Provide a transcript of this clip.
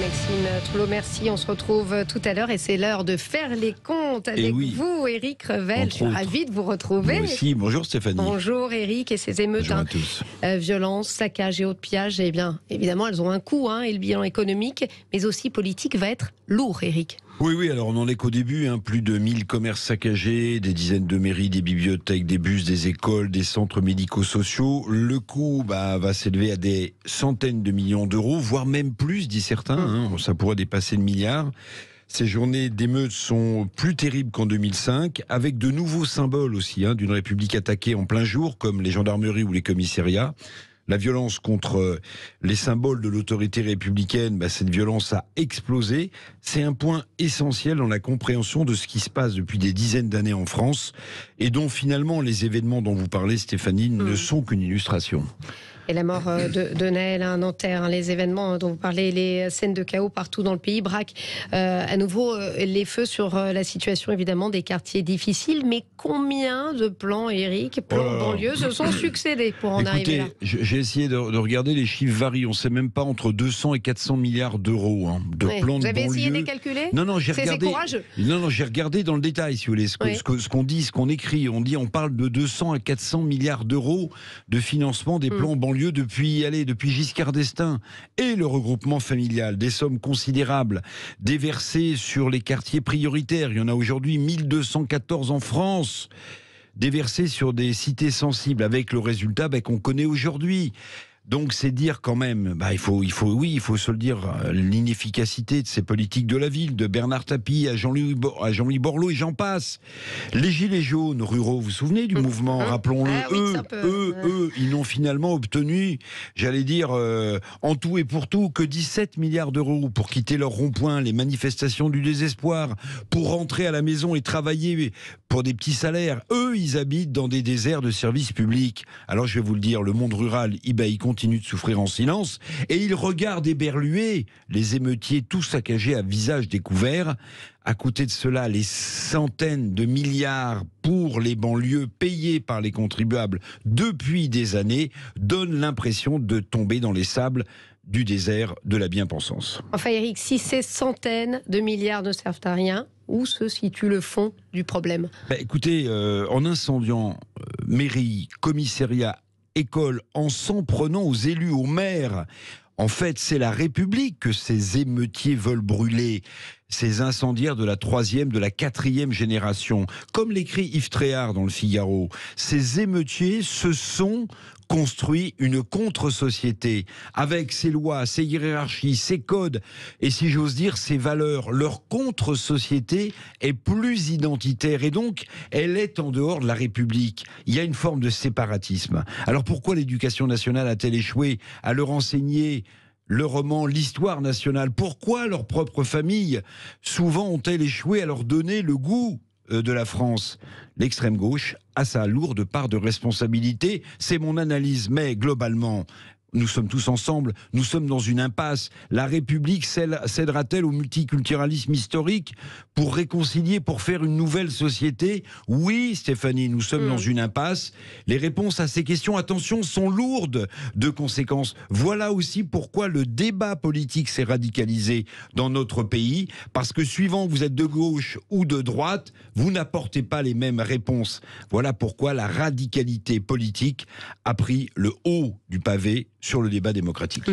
Maxime Troulot, merci. On se retrouve tout à l'heure et c'est l'heure de faire les comptes avec vous, Eric Revel. Je suis ravi de vous retrouver. Moi aussi. Bonjour Stéphanie. Bonjour Eric et ses émeutes. Hein. à Euh, violence, saccage et autres pillages, eh bien, évidemment, elles ont un coût hein, et le bilan économique, mais aussi politique va être lourd, Eric. Oui, oui, alors on en est qu'au début. Hein. Plus de 1000 commerces saccagés, des dizaines de mairies, des bibliothèques, des bus, des écoles, des centres médico-sociaux. Le coût bah, va s'élever à des centaines de millions d'euros, voire même plus, dit certains. Hein. Ça pourrait dépasser le milliard. Ces journées d'émeutes sont plus terribles qu'en 2005, avec de nouveaux symboles aussi, hein, d'une République attaquée en plein jour, comme les gendarmeries ou les commissariats la violence contre euh, les symboles de l'autorité républicaine, bah, cette violence a explosé. C'est un point essentiel dans la compréhension de ce qui se passe depuis des dizaines d'années en France et dont finalement les événements dont vous parlez, Stéphanie, ne mmh. sont qu'une illustration. Et la mort euh, de, de Naël à hein, Nanterre, hein, les événements hein, dont vous parlez, les scènes de chaos partout dans le pays braquent euh, à nouveau euh, les feux sur la situation évidemment des quartiers difficiles. Mais combien de plans, Eric, plans oh. banlieues se sont succédés pour en arriver là J'ai essayé de, regarder, les chiffres varient. On ne sait même pas entre 200 et 400 milliards d'euros de plans de banlieue. Vous avez essayé de les calculer Non, non, j'ai regardé. Non, non, j'ai regardé dans le détail, si vous voulez, ce, qu'on dit, ce qu'on écrit. On dit, on parle de 200 à 400 milliards d'euros de financement des mm. plans banlieues depuis, aller depuis Giscard d'Estaing et le regroupement familial. Des sommes considérables déversées sur les quartiers prioritaires. Il y en a aujourd'hui 1214 en France déversées sur des cités sensibles, avec le résultat ben, qu'on connaît aujourd'hui. Donc c'est dire quand même, bah, il faut, il faut, oui, il faut se le dire, euh, l'inefficacité de ces politiques de la ville, de Bernard Tapie à Jean-Louis, à Jean-Louis Borloo et j'en passe. Les gilets jaunes ruraux, vous vous souvenez du mmh. mouvement mmh. Rappelons-le, ah eux, eux, eux, ils n'ont finalement obtenu, j'allais dire, euh, en tout et pour tout, que 17 milliards d'euros pour quitter leur rond-point, les manifestations du désespoir, pour rentrer à la maison et travailler pour des petits salaires. Eux, ils habitent dans des déserts de services publics. Alors je vais vous le dire, le monde rural, y il compte continue de souffrir en silence, et il regarde éberluer les émeutiers tous saccagés à visage découvert. À côté de cela, les centaines de milliards pour les banlieues payés par les contribuables depuis des années donnent l'impression de tomber dans les sables du désert de la bien-pensance. Enfin, Eric, si ces centaines de milliards ne servent à rien, où se situe le fond du problème ben, Écoutez, euh, en incendiant euh, mairie, commissariat, en s'en prenant aux élus, aux maires. En fait, c'est la République que ces émeutiers veulent brûler ces incendiaires de la troisième, de la quatrième génération. Comme l'écrit Yves Tréard dans le Figaro, ces émeutiers se sont construits une contre-société avec ses lois, ses hiérarchies, ses codes et si j'ose dire ses valeurs. Leur contre-société est plus identitaire et donc elle est en dehors de la République. Il y a une forme de séparatisme. Alors pourquoi l'éducation nationale a-t-elle échoué à leur enseigner le roman, l'histoire nationale. Pourquoi leurs propres familles, souvent, ont-elles échoué à leur donner le goût euh, de la France L'extrême gauche a sa lourde part de responsabilité, c'est mon analyse, mais globalement, nous sommes tous ensemble, nous sommes dans une impasse. La République cédera-t-elle au multiculturalisme historique pour réconcilier, pour faire une nouvelle société Oui, Stéphanie, nous sommes dans mm. une impasse. Les réponses à ces questions, attention, sont lourdes de conséquences. Voilà aussi pourquoi le débat politique s'est radicalisé dans notre pays, parce que suivant que vous êtes de gauche ou de droite, vous n'apportez pas les mêmes réponses. Voilà pourquoi la radicalité politique a pris le haut du pavé sur le débat démocratique.